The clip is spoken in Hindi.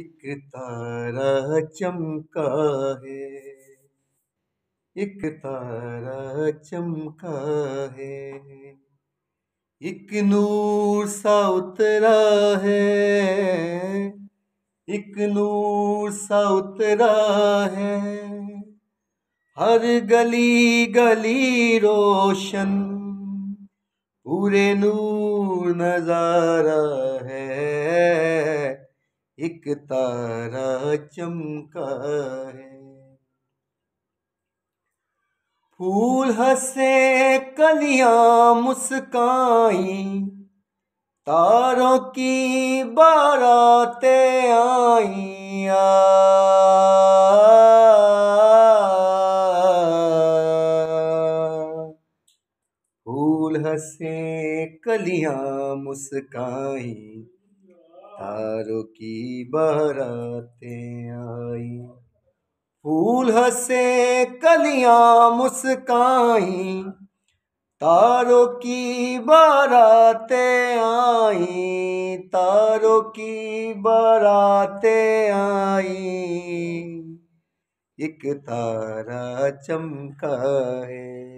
एक तारा चमका है एक तारा चमका है एक नूर सा उतरा है एक नूर सा उतरा है हर गली गली रोशन पूरे नूर नजारा है एक तारा चमका है फूल हंसे कलियां मुस्काई तारों की बाराते आईया फूल हंसे कलियां मुस्काई बहारों की बरातें आई फूल हंसे कलियां मुस्काई तारों की बाराते आई तारों की बाराते आई एक तारा चमका है